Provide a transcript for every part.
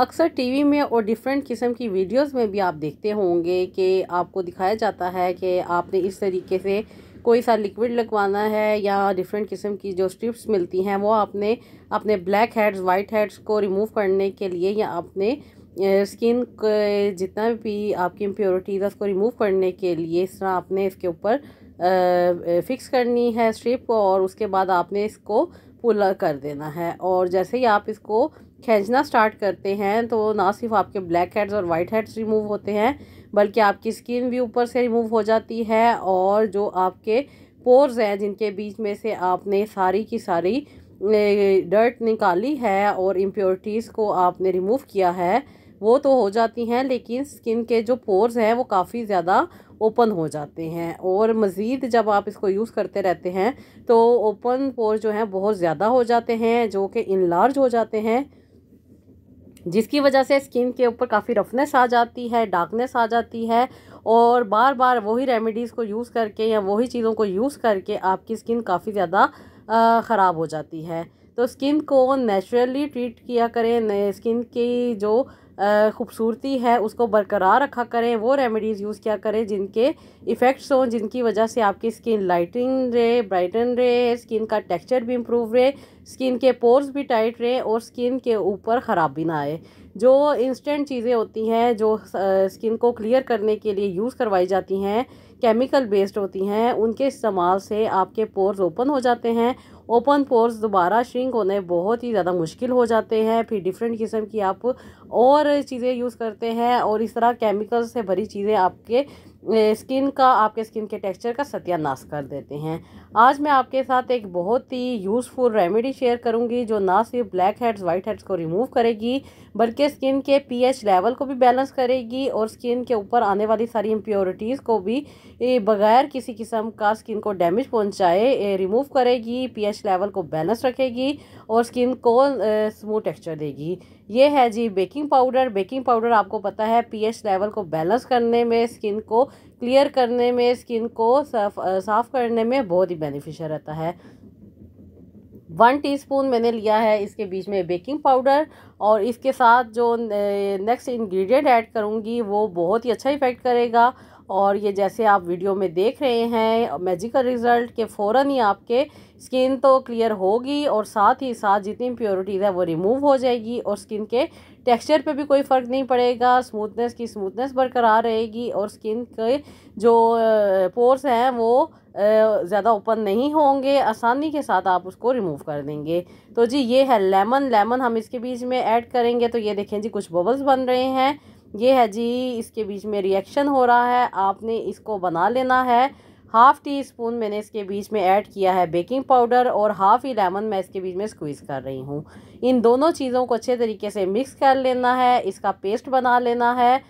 अक्सर टीवी में और डिफरेंट किस्म की वीडियोस में भी आप देखते होंगे कि आपको दिखाया जाता है कि आपने इस तरीके से कोई सा लिक्विड लगवाना है या डिफरेंट किस्म की जो स्ट्रिप्स मिलती हैं वो आपने अपने ब्लैक हेड्स वाइट हेड्स को रिमूव करने के लिए या अपने स्किन जितना भी आपकी इम्प्योरिटीज़ उसको रिमूव करने के लिए इस तरह आपने इसके ऊपर फिक्स करनी है स्ट्रिप और उसके बाद आपने इसको पुल कर देना है और जैसे ही आप इसको खींचना स्टार्ट करते हैं तो ना सिर्फ आपके ब्लैक हेड्स और वाइट हेड्स रिमूव होते हैं बल्कि आपकी स्किन भी ऊपर से रिमूव हो जाती है और जो आपके पोर्स हैं जिनके बीच में से आपने सारी की सारी डर्ट निकाली है और इम्प्योरिटीज़ को आपने रिमूव किया है वो तो हो जाती हैं लेकिन स्किन के जो पोर्स हैं वो काफ़ी ज़्यादा ओपन हो जाते हैं और मज़ीद जब आप इसको यूज़ करते रहते हैं तो ओपन पोर्स जो हैं बहुत ज़्यादा हो जाते हैं जो कि इनलार्ज हो जाते हैं जिसकी वजह से स्किन के ऊपर काफ़ी रफनेस आ जाती है डार्कनेस आ जाती है और बार बार वही रेमेडीज़ को यूज़ करके या वही चीज़ों को यूज़ करके आपकी स्किन काफ़ी ज़्यादा ख़राब हो जाती है तो स्किन को नेचुरली ट्रीट किया करें स्किन की जो खूबसूरती है उसको बरकरार रखा करें वो रेमेडीज़ यूज़ किया करें जिनके इफ़ेक्ट्स हों जिनकी वजह से आपकी स्किन लाइटिंग रहे ब्राइटन रहे स्किन का टेक्सचर भी इम्प्रूव रहे स्किन के पोर्स भी टाइट रहे और स्किन के ऊपर ख़राब भी ना आए जो इंस्टेंट चीज़ें होती हैं जो स्किन को क्लियर करने के लिए यूज़ करवाई जाती हैं केमिकल बेस्ड होती हैं उनके इस्तेमाल से आपके पोर्स ओपन हो जाते हैं ओपन पोर्स दोबारा श्रिंक होने बहुत ही ज़्यादा मुश्किल हो जाते हैं फिर डिफरेंट किस्म की आप और चीज़ें यूज़ करते हैं और इस तरह केमिकल से भरी चीज़ें आपके स्किन का आपके स्किन के टेक्सचर का सत्यानाश कर देते हैं आज मैं आपके साथ एक बहुत ही यूज़फुल रेमेडी शेयर करूंगी जो ना सिर्फ ब्लैक हेड्स वाइट हेड्स को रिमूव करेगी बल्कि स्किन के पीएच लेवल को भी बैलेंस करेगी और स्किन के ऊपर आने वाली सारी इम्प्योरिटीज़ को भी बगैर किसी किस्म का स्किन को डैमेज पहुँचाए रिमूव करेगी पी लेवल को बैलेंस रखेगी और स्किन को स्मूथ टेक्स्चर देगी ये है जी बेकिंग पाउडर बेकिंग पाउडर आपको पता है पीएच लेवल को बैलेंस करने में स्किन को क्लियर करने में स्किन को साफ साफ करने में बहुत ही बेनिफिशियल रहता है वन टीस्पून मैंने लिया है इसके बीच में बेकिंग पाउडर और इसके साथ जो नेक्स्ट इंग्रेडिएंट ऐड करूँगी वो बहुत ही अच्छा इफेक्ट करेगा और ये जैसे आप वीडियो में देख रहे हैं मैजिकल रिज़ल्ट के फ़ौर ही आपके स्किन तो क्लियर होगी और साथ ही साथ जितनी प्योरिटीज़ है वो रिमूव हो जाएगी और स्किन के टेक्सचर पे भी कोई फ़र्क नहीं पड़ेगा स्मूथनेस की स्मूथनेस बरकरार रहेगी और स्किन के जो पोर्स हैं वो ज़्यादा ओपन नहीं होंगे आसानी के साथ आप उसको रिमूव कर देंगे तो जी ये है लेमन लेमन हम इसके बीच में ऐड करेंगे तो ये देखें जी कुछ बबल्स बन रहे हैं ये है जी इसके बीच में रिएक्शन हो रहा है आपने इसको बना लेना है हाफ़ टी स्पून मैंने इसके बीच में ऐड किया है बेकिंग पाउडर और हाफ़ ही लेमन मैं इसके बीच में स्क्वीज़ कर रही हूँ इन दोनों चीज़ों को अच्छे तरीके से मिक्स कर लेना है इसका पेस्ट बना लेना है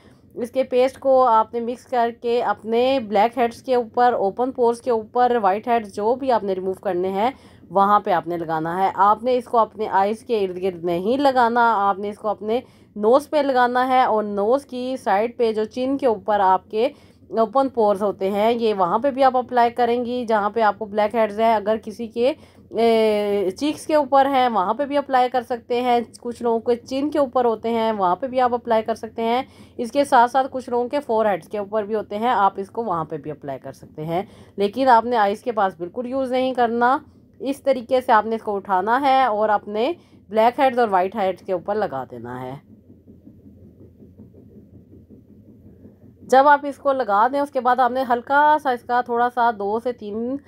इसके पेस्ट को आपने मिक्स करके अपने ब्लैक हेड्स के ऊपर ओपन पोर्स के ऊपर वाइट हेड्स जो भी आपने रिमूव करने हैं वहाँ पे आपने लगाना है आपने इसको अपने आइज़ के इर्द गिर्द नहीं लगाना आपने इसको अपने नोज़ पे लगाना है और नोज़ की साइड पे जो चिन के ऊपर आपके ओपन पोर्स होते हैं ये वहाँ पे भी आप अप्लाई करेंगी जहाँ पे आपको ब्लैक हेड्स हैं अगर किसी के चीक्स के ऊपर हैं वहाँ पे भी अप्लाई कर सकते हैं कुछ लोगों के चिन के ऊपर होते हैं वहाँ पे भी आप अप्लाई कर सकते हैं इसके साथ साथ कुछ लोगों के फोर हेड्स के ऊपर भी होते हैं आप इसको वहाँ पे भी अप्लाई कर सकते हैं लेकिन आपने आइस के पास बिल्कुल यूज़ नहीं करना इस तरीके से आपने इसको उठाना है और अपने ब्लैक हेड्स और वाइट हेड्स के ऊपर लगा देना है जब आप इसको लगा दें उसके बाद आपने हल्का सा इसका थोड़ा सा दो से तीन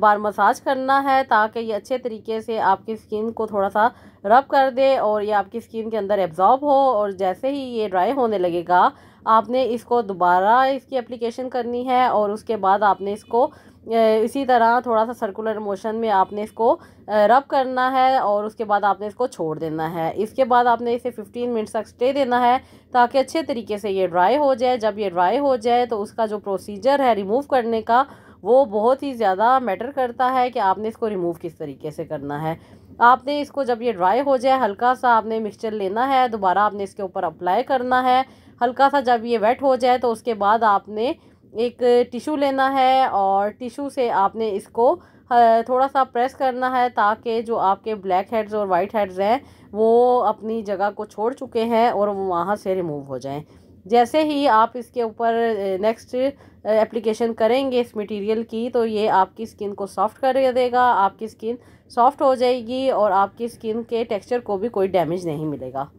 बार मसाज करना है ताकि ये अच्छे तरीके से आपकी स्किन को थोड़ा सा रब कर दे और ये आपकी स्किन के अंदर एब्जॉर्ब हो और जैसे ही ये ड्राई होने लगेगा आपने इसको दोबारा इसकी एप्लीकेशन करनी है और उसके बाद आपने इसको इसी तरह थोड़ा सा सर्कुलर मोशन में आपने इसको रब करना है और उसके बाद आपने इसको छोड़ देना है इसके बाद आपने इसे 15 मिनट तक स्टे देना है ताकि अच्छे तरीके से ये ड्राई हो जाए जब ये ड्राई हो जाए तो उसका जो प्रोसीजर है रिमूव करने का वो बहुत ही ज़्यादा मैटर करता है कि आपने इसको रिमूव किस तरीके से करना है आपने इसको जब ये ड्राई हो जाए हल्का सा आपने मिक्सचर लेना है दोबारा आपने इसके ऊपर अप्लाई करना है हल्का सा जब ये वेट हो जाए तो उसके बाद आपने एक टिशू लेना है और टिशू से आपने इसको थोड़ा सा प्रेस करना है ताकि जो आपके ब्लैक हेड्स और वाइट हेड्स हैं वो अपनी जगह को छोड़ चुके हैं और वो वहाँ से रिमूव हो जाएं जैसे ही आप इसके ऊपर नेक्स्ट एप्लीकेशन करेंगे इस मटेरियल की तो ये आपकी स्किन को सॉफ्ट कर देगा आपकी स्किन सॉफ्ट हो जाएगी और आपकी स्किन के टेक्सचर को भी कोई डैमेज नहीं मिलेगा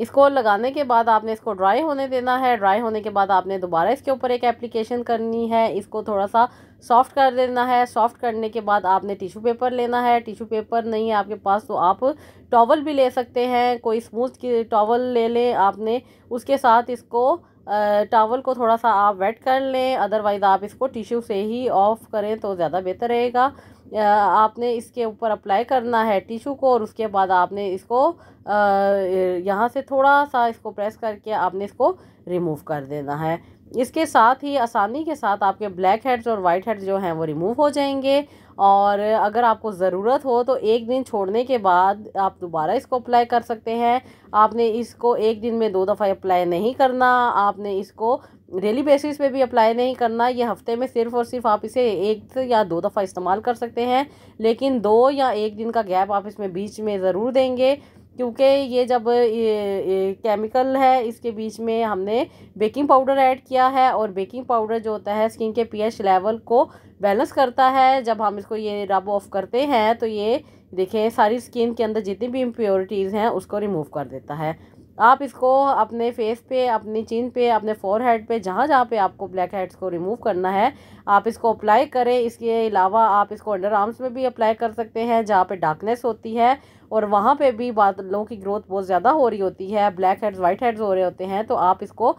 इसको लगाने के बाद आपने इसको ड्राई होने देना है ड्राई होने के बाद आपने दोबारा इसके ऊपर एक एप्लीकेशन करनी है इसको थोड़ा सा सॉफ्ट कर देना है सॉफ्ट करने के बाद आपने टिशू पेपर लेना है टिशू पेपर नहीं है आपके पास तो आप टॉवल भी ले सकते हैं कोई स्मूथ की टॉवल ले लें आपने उसके साथ इसको टावल को थोड़ा सा आप वेट कर लें अदरवाइज़ आप इसको टिश्यू से ही ऑफ़ करें तो ज़्यादा बेहतर रहेगा आपने इसके ऊपर अप्लाई करना है टिशू को और उसके बाद आपने इसको यहाँ से थोड़ा सा इसको प्रेस करके आपने इसको रिमूव कर देना है इसके साथ ही आसानी के साथ आपके ब्लैक हेड्स और वाइट हेड्स जो हैं वो रिमूव हो जाएंगे और अगर आपको ज़रूरत हो तो एक दिन छोड़ने के बाद आप दोबारा इसको अप्लाई कर सकते हैं आपने इसको एक दिन में दो दफ़ा अप्लाई नहीं करना आपने इसको डेली बेसिस पे भी अप्लाई नहीं करना ये हफ्ते में सिर्फ और सिर्फ आप इसे एक या दो दफ़ा इस्तेमाल कर सकते हैं लेकिन दो या एक दिन का गैप आप इसमें बीच में ज़रूर देंगे क्योंकि ये जब ये, ये केमिकल है इसके बीच में हमने बेकिंग पाउडर ऐड किया है और बेकिंग पाउडर जो होता है स्किन के पीएच लेवल को बैलेंस करता है जब हम इसको ये रब ऑफ करते हैं तो ये देखें सारी स्किन के अंदर जितनी भी इम्प्योरिटीज़ हैं उसको रिमूव कर देता है आप इसको अपने फेस पे अपनी चिन पे अपने फोर हेड पर जहाँ जहाँ पे आपको ब्लैक हेड्स को रिमूव करना है आप इसको अप्लाई करें इसके अलावा आप इसको अंडर आर्म्स में भी अप्लाई कर सकते हैं जहाँ पे डार्कनेस होती है और वहाँ पे भी बादलों की ग्रोथ बहुत ज़्यादा हो रही होती है ब्लैक हेड्स वाइट हेड्स हो रहे होते हैं तो आप इसको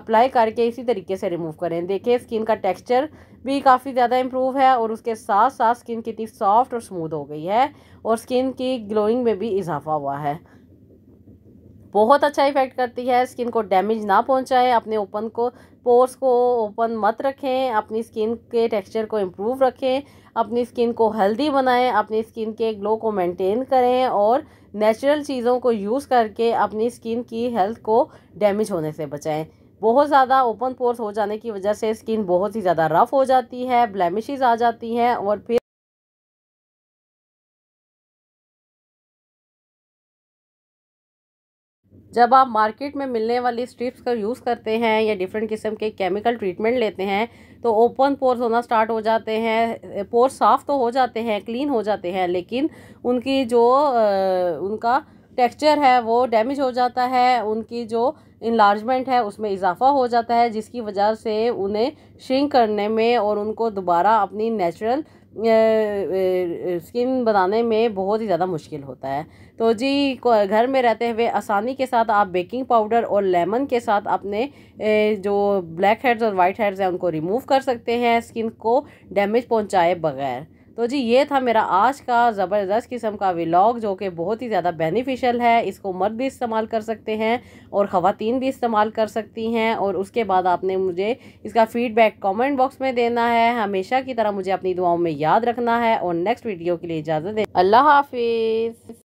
अप्लाई करके इसी तरीके से रिमूव करें देखिए स्किन का टेक्सचर भी काफ़ी ज़्यादा इम्प्रूव है और उसके साथ साथ स्किन कितनी सॉफ्ट और स्मूथ हो गई है और स्किन की ग्लोइंग में भी इजाफा हुआ है बहुत अच्छा इफेक्ट करती है स्किन को डैमेज ना पहुंचाएं अपने ओपन को पोर्स को ओपन मत रखें अपनी स्किन के टेक्सचर को इम्प्रूव रखें अपनी स्किन को हेल्दी बनाएं अपनी स्किन के ग्लो को मेंटेन करें और नेचुरल चीज़ों को यूज़ करके अपनी स्किन की हेल्थ को डैमेज होने से बचाएं बहुत ज़्यादा ओपन पोर्स हो जाने की वजह से स्किन बहुत ही ज़्यादा रफ़ हो जाती है ब्लैमिशेज आ जाती हैं और फिर जब आप मार्केट में मिलने वाली स्ट्रिप्स का यूज़ करते हैं या डिफरेंट किस्म के केमिकल ट्रीटमेंट लेते हैं तो ओपन पोर्स होना स्टार्ट हो जाते हैं पोर्स साफ़ तो हो जाते हैं क्लीन हो जाते हैं लेकिन उनकी जो उनका टेक्सचर है वो डैमेज हो जाता है उनकी जो इन्लार्जमेंट है उसमें इजाफा हो जाता है जिसकी वजह से उन्हें श्रिंक करने में और उनको दोबारा अपनी नेचुरल स्किन बनाने में बहुत ही ज़्यादा मुश्किल होता है तो जी घर में रहते हुए आसानी के साथ आप बेकिंग पाउडर और लेमन के साथ अपने जो ब्लैक हेड्स और वाइट हेड्स हैं उनको रिमूव कर सकते हैं स्किन को डैमेज पहुँचाए बगैर तो जी ये था मेरा आज का ज़बरदस्त किस्म का व्लॉग जो कि बहुत ही ज़्यादा बेनिफिशियल है इसको मर्द भी इस्तेमाल कर सकते हैं और ख़वातीन भी इस्तेमाल कर सकती हैं और उसके बाद आपने मुझे इसका फ़ीडबैक कमेंट बॉक्स में देना है हमेशा की तरह मुझे अपनी दुआओं में याद रखना है और नेक्स्ट वीडियो के लिए इजाज़त दें अल्लाह हाफिज़